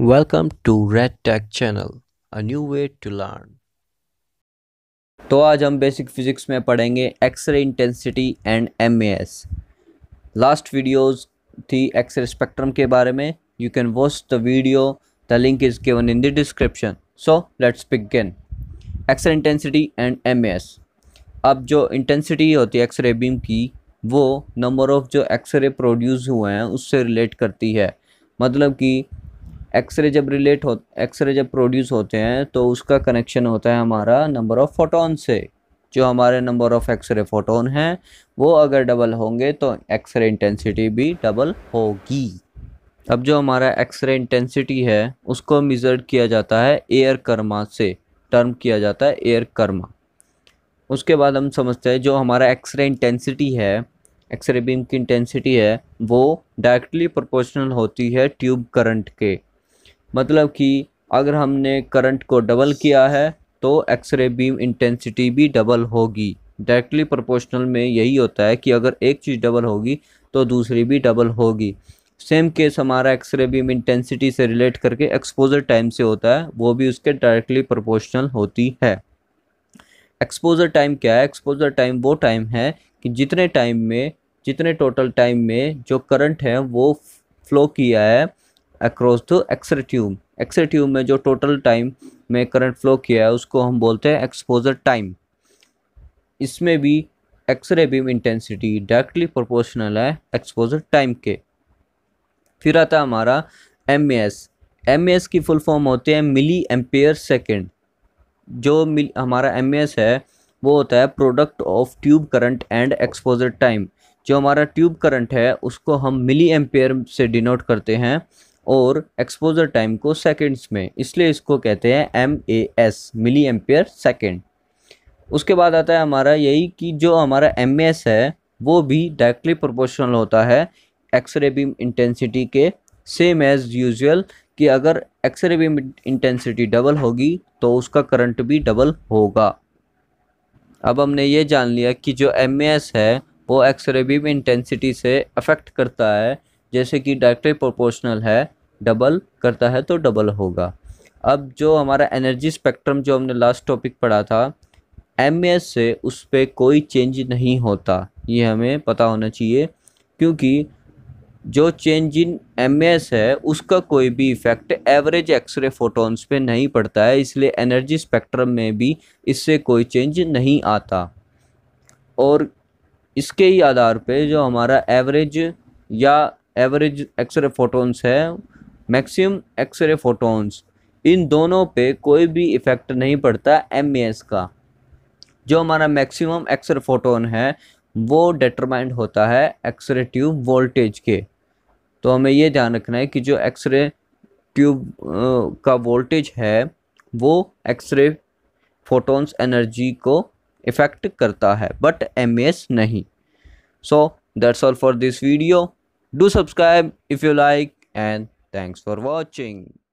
welcome to red tech channel a new way to learn तो आज हम basic physics में पढ़ेंगे X ray intensity and M S last videos थी X ray spectrum के बारे में you can watch the video the link is given in the description so let's begin X ray intensity and M S अब जो intensity होती है एक्सरे बीम की वो नंबर ऑफ़ जो एक्सरे प्रोड्यूस हुए हैं उससे रिलेट करती है मतलब कि एक्सरे जब रिलेट हो एक्सरे जब प्रोड्यूस होते हैं तो उसका कनेक्शन होता है हमारा नंबर ऑफ़ फोटोन से जो हमारे नंबर ऑफ़ एक्सरे फोटोन हैं वो अगर डबल होंगे तो एक्सरे इंटेंसिटी भी डबल होगी अब जो हमारा एक्सरे इंटेंसिटी है उसको मिजर किया जाता है एयर कर्मा से टर्म किया जाता है एयर कर्मा उसके बाद हम समझते हैं जो हमारा एक्सरे इंटेंसिटी है एक्सरे बीम की इंटेंसिटी है वो डायरेक्टली प्रोपोर्शनल होती है ट्यूब करंट के मतलब कि अगर हमने करंट को डबल किया है तो एक्सरे बीम इंटेंसिटी भी डबल होगी डायरेक्टली प्रोपोर्शनल में यही होता है कि अगर एक चीज़ डबल होगी तो दूसरी भी डबल होगी सेम केस हमारा एक्सरे बीम इंटेंसिटी से रिलेट करके एक्सपोजर टाइम से होता है वो भी उसके डायरेक्टली प्रोपोर्शनल होती है एक्सपोजर टाइम क्या है एक्सपोजर टाइम वो टाइम है कि जितने टाइम में जितने टोटल टाइम में जो करंट है वो फ्लो किया है across the X ray tube X ray tube में जो टोटल टाइम में करंट फ्लो किया है उसको हम बोलते हैं एक्सपोजर टाइम इसमें भी X ray beam intensity directly proportional है एक्सपोजर टाइम के फिर आता है हमारा एम एस एम एस की फुल फॉर्म होते हैं मिली एम्पेयर सेकेंड जो मिल हमारा एम एस है वो होता है product of tube current and exposure time जो हमारा ट्यूब करंट है उसको हम मिली एम्पेयर से डिनोट करते हैं और एक्सपोजर टाइम को सेकेंड्स में इसलिए इसको कहते हैं M A S milli ampere second उसके बाद आता है हमारा यही कि जो हमारा एम एस है वो भी डायरेक्टली प्रोपोर्शनल होता है एक्सरे बीम इंटेंसिटी के सेम एज यूजुअल कि अगर एक्सरे बीम इंटेंसिटी डबल होगी तो उसका करंट भी डबल होगा अब हमने ये जान लिया कि जो एम है वो एक्सरे बीम इंटेंसिटी से अफेक्ट करता है जैसे कि डायरेक्टली प्रोपोर्शनल है डबल करता है तो डबल होगा अब जो हमारा एनर्जी स्पेक्ट्रम जो हमने लास्ट टॉपिक पढ़ा था एम से उस पर कोई चेंज नहीं होता ये हमें पता होना चाहिए क्योंकि जो चेंज इन एम है उसका कोई भी इफ़ेक्ट एवरेज एक्सरे फोटॉन्स पे नहीं पड़ता है इसलिए एनर्जी स्पेक्ट्रम में भी इससे कोई चेंज नहीं आता और इसके ही आधार पे जो हमारा एवरेज या एवरेज एक्सरे फोटोन्स है मैक्सिमम एक्सरे फोटोन्स इन दोनों पे कोई भी इफ़ेक्ट नहीं पड़ता एम का जो हमारा मैक्सिमम एक्सरे फोटोन है वो डिटरमाइंड होता है एक्सरे ट्यूब वोल्टेज के तो हमें ये ध्यान रखना है कि जो एक्सरे ट्यूब का वोल्टेज है वो एक्सरे फोटोन्स एनर्जी को इफ़ेक्ट करता है बट एम नहीं so that's all for this video do subscribe if you like and thanks for watching